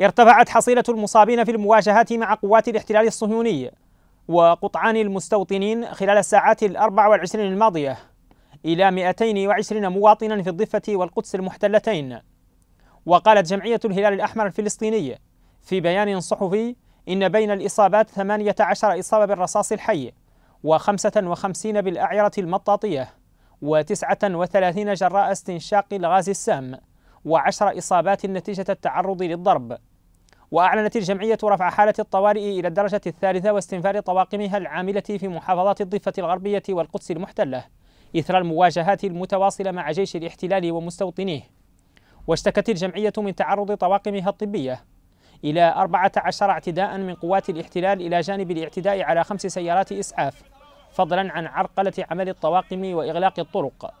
ارتفعت حصيلة المصابين في المواجهات مع قوات الاحتلال الصهيوني وقطعان المستوطنين خلال الساعات الأربع والعشرين الماضية إلى 220 مواطنا في الضفة والقدس المحتلتين وقالت جمعية الهلال الأحمر الفلسطيني في بيان صحفي إن بين الإصابات 18 إصابة بالرصاص الحي و55 بالأعيرة المطاطية و39 جراء استنشاق الغاز السام وعشر إصابات نتيجة التعرض للضرب وأعلنت الجمعية رفع حالة الطوارئ إلى الدرجة الثالثة واستنفار طواقمها العاملة في محافظات الضفة الغربية والقدس المحتلة إثر المواجهات المتواصلة مع جيش الاحتلال ومستوطنيه واشتكت الجمعية من تعرض طواقمها الطبية إلى 14 اعتداء من قوات الاحتلال إلى جانب الاعتداء على خمس سيارات إسعاف فضلا عن عرقلة عمل الطواقم وإغلاق الطرق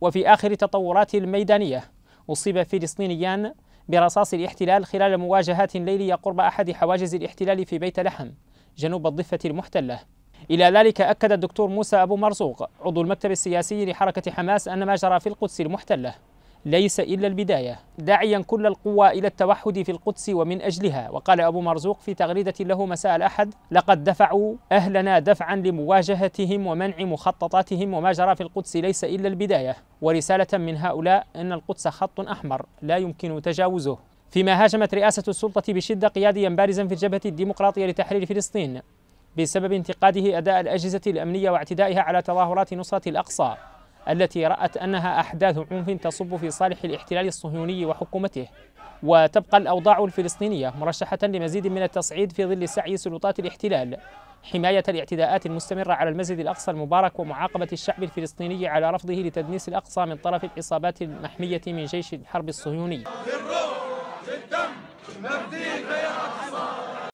وفي آخر تطورات الميدانية أصيب فلسطينيان برصاص الاحتلال خلال مواجهات ليلية قرب أحد حواجز الاحتلال في بيت لحم جنوب الضفة المحتلة إلى ذلك أكد الدكتور موسى أبو مرزوق عضو المكتب السياسي لحركة حماس أن ما جرى في القدس المحتلة ليس إلا البداية داعيا كل القوى إلى التوحد في القدس ومن أجلها وقال أبو مرزوق في تغريدة له مساء الأحد لقد دفعوا أهلنا دفعا لمواجهتهم ومنع مخططاتهم وما جرى في القدس ليس إلا البداية ورسالة من هؤلاء أن القدس خط أحمر لا يمكن تجاوزه فيما هاجمت رئاسة السلطة بشدة قياديا بارزا في الجبهة الديمقراطية لتحرير فلسطين بسبب انتقاده أداء الأجهزة الأمنية واعتدائها على تظاهرات نصرة الأقصى التي رأت أنها أحداث عنف تصب في صالح الاحتلال الصهيوني وحكومته وتبقى الأوضاع الفلسطينية مرشحة لمزيد من التصعيد في ظل سعي سلطات الاحتلال حماية الاعتداءات المستمرة على المسجد الأقصى المبارك ومعاقبة الشعب الفلسطيني على رفضه لتدنيس الأقصى من طرف العصابات المحمية من جيش الحرب الصهيوني. في الروح في الدم أقصى